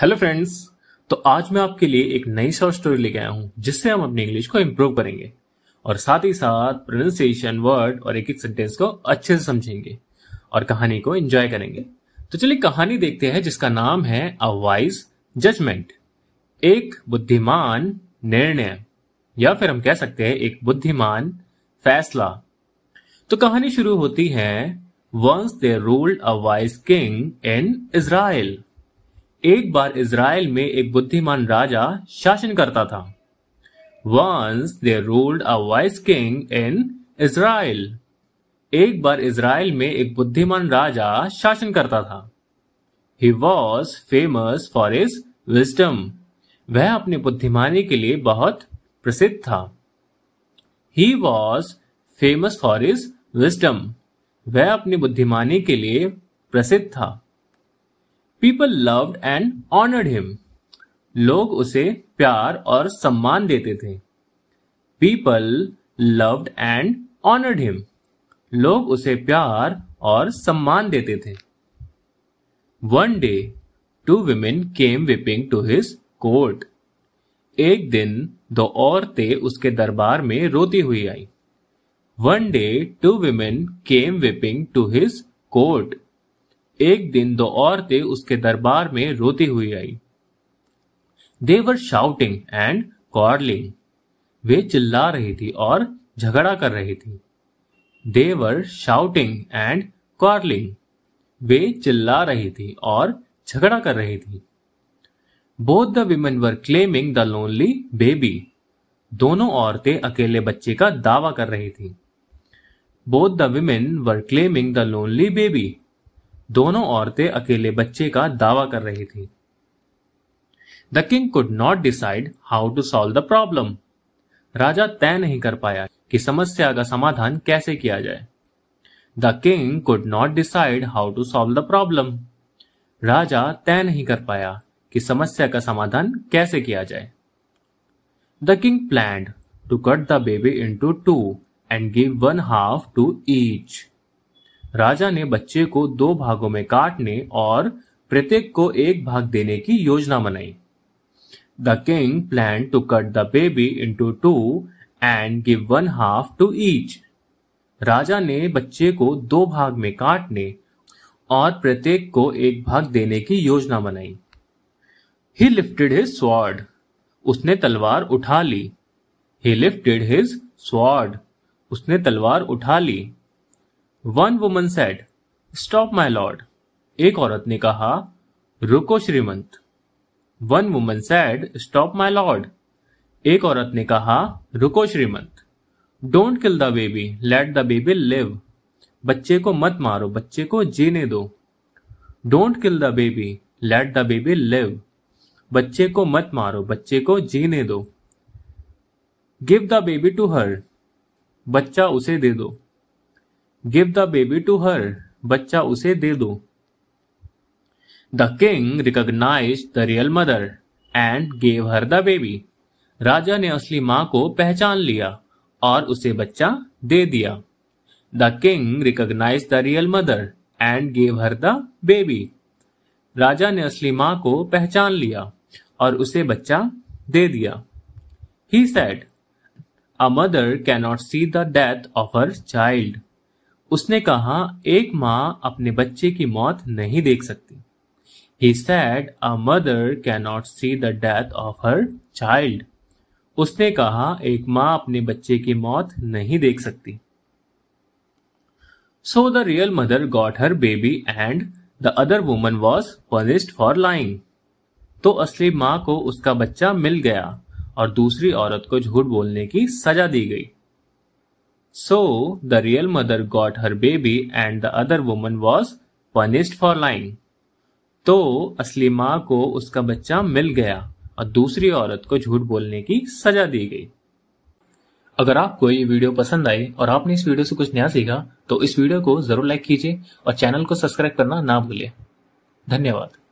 Hello friends तो आज मैं आपके लिए एक नई शॉर्ट स्टोरी लेके आया हूँ जिससे हम अपनी इंग्लिश को इम्प्रूव करेंगे और साथ ही साथ प्रोनाउंसिएशन वर्ड और एक एक सेंटेंस को अच्छे से समझेंगे और कहानी को एंजॉय करेंगे तो चलिए कहानी देखते हैं जिसका नाम है अ वाइज जजमेंट एक बुद्धिमान निर्णय या फिर हम कह सकते हैं एक बुद्धिमान फैसला तो कहानी शुरू होती है once there ruled a wise king in Israel एक बार इसराइल में एक बुद्धिमान राजा शासन करता था once there ruled a wise king in Israel एक बार इसराइल में एक बुद्धिमान राजा शासन करता था he was famous for his wisdom वह अपनी बुद्धिमानी के लिए बहुत प्रसिद्ध था he was famous for his wisdom वह अपनी बुद्धिमानी के लिए प्रसिद्ध था people loved and honoured him लोग उसे प्यार और सम्मान देते थे people loved and honoured him लोग उसे प्यार और सम्मान देते थे one day two women came weeping to his court एक दिन दो औरतें उसके दरबार में रोती हुई आई one day two women came weeping to his court एक दिन दो औरतें उसके दरबार में रोती हुई आई देवर शाउटिंग एंड कॉर्लिंग वे चिल्ला रही थी और झगड़ा कर रही थी देवर शाउटिंग एंड कॉर्लिंग वे चिल्ला रही थी और झगड़ा कर रही थी both the women were claiming the lonely baby दोनों औरतें अकेले बच्चे का दावा कर रही थी both the women were claiming the lonely baby दोनों औरतें अकेले बच्चे का दावा कर रही थी the king could not decide how to solve the problem राजा तय नहीं कर पाया कि समस्या का समाधान कैसे किया जाए the king could not decide how to solve the problem राजा तय नहीं कर पाया कि समस्या का समाधान कैसे किया जाए the king planned to cut the baby into two and give one half to each राजा ने बच्चे को दो भागों में काटने और प्रत्येक को एक भाग देने की योजना बनाई the king plan to cut the baby into two and give one half to each राजा ने बच्चे को दो भाग में काटने और प्रत्येक को एक भाग देने की योजना बनाई ही लिफ्टेड हिज स्वॉर्ड उसने तलवार उठा ली ही लिफ्टेड हिज स्वॉर्ड उसने तलवार उठा ली one woman said stop my lord एक औरत ने कहा रुको श्रीमंत one woman said stop my lord एक औरत ने कहा रुको श्रीमंत don't kill the baby let the baby live बच्चे को मत मारो बच्चे को जीने दो don't kill the baby let the baby live बच्चे को मत मारो बच्चे को जीने दो give the baby to her बच्चा उसे दे दो give the baby to her बच्चा उसे दे दो the king recognise the real mother and gave her the baby राजा ने असली मां को पहचान लिया और उसे बच्चा दे दिया the king recognise the real mother and gave her the baby राजा ने असली मां को पहचान लिया और उसे बच्चा दे दिया he said a mother cannot see the death of her child उसने कहा एक माँ अपने बच्चे की मौत नहीं देख सकती he said a mother cannot see the death of her child उसने कहा एक माँ अपने बच्चे की मौत नहीं देख सकती so the real mother got her baby and the other woman was punished for lying तो असली माँ को उसका बच्चा मिल गया और दूसरी औरत को झूठ बोलने की सजा दी गई So the real mother got her baby and the other woman was punished for lying. तो असली माँ को उसका बच्चा मिल गया और दूसरी औरत को झूठ बोलने की सजा दी गई अगर आपको ये वीडियो पसंद आए और आपने इस वीडियो से कुछ नया सीखा तो इस वीडियो को जरूर लाइक कीजिए और चैनल को सब्सक्राइब करना ना भूले धन्यवाद